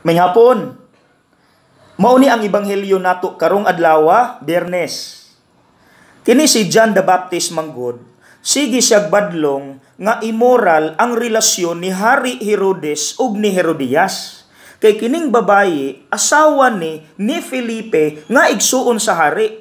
May hapon. Mauni ang ebanghelyo nato karong adlaw, Bernes. Kini si John the Baptist manggod, sige siya badlong nga immoral ang relasyon ni Hari Herodes ug ni Herodias. Kay kining babayi, asawa ni ni Felipe nga igsuon sa hari.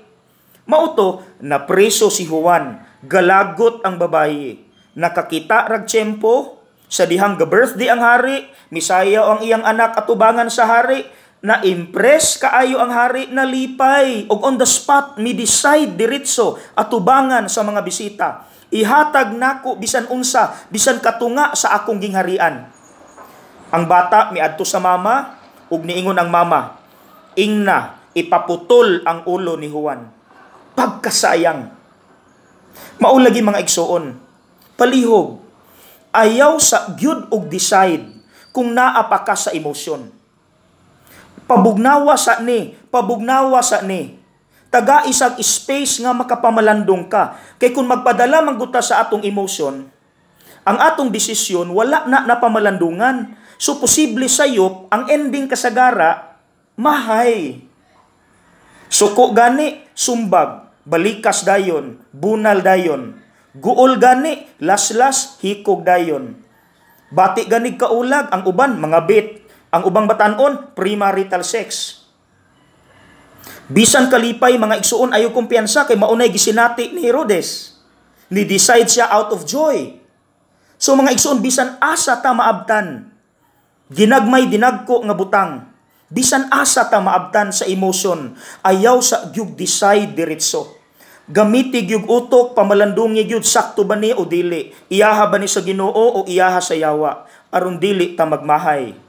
Mauto na preso si Juan, galagot ang babayi. Nakakita rag tiyempo sa dihang ga-birthday ang hari, misaya ang iyang anak at ubangan sa hari, na impress kaayo ang hari na lipay og on the spot mi decide diretso at ubangan sa mga bisita ihatag nako bisan unsa bisan katunga sa akong gingharian ang bata miadto sa mama ug niingon ang mama ingna ipaputol ang ulo ni Juan pagkasayang maulagi mga igsuon palihog Ayaw sa gyud og decide kung naa pa ka sa emosyon. Pabugnawa sa ni, pabugnawa sa ni. Taga isang space nga makapamalandong ka. Kay kung magpadala manguta sa atong emosyon, ang atong desisyon wala na napamalandungan. So posible sayop ang ending kasagara mahay. Suko gani sumbag, balikas dayon, bunal dayon, Guol gani, laslas, hikog dayon. Bati ganig kaulag, ang uban, mga bit. Ang ubang batanon, premarital sex. Bisan kalipay mga iksuon, ayo kumpiyansa kay maunay gisinati ni Herodes. Ni decide siya out of joy. So mga iksuon, bisan asa ta maabtan. Ginagmay dinagko nga butang. Bisan asa ta maabtan sa emotion, ayaw sa gyud decide diretso gamitig yung utok, pamalandungig yun, sakto ba ni o dili, iyaha ba ni sa ginoo o iyaha sa yawa, aron dili ta magmahay.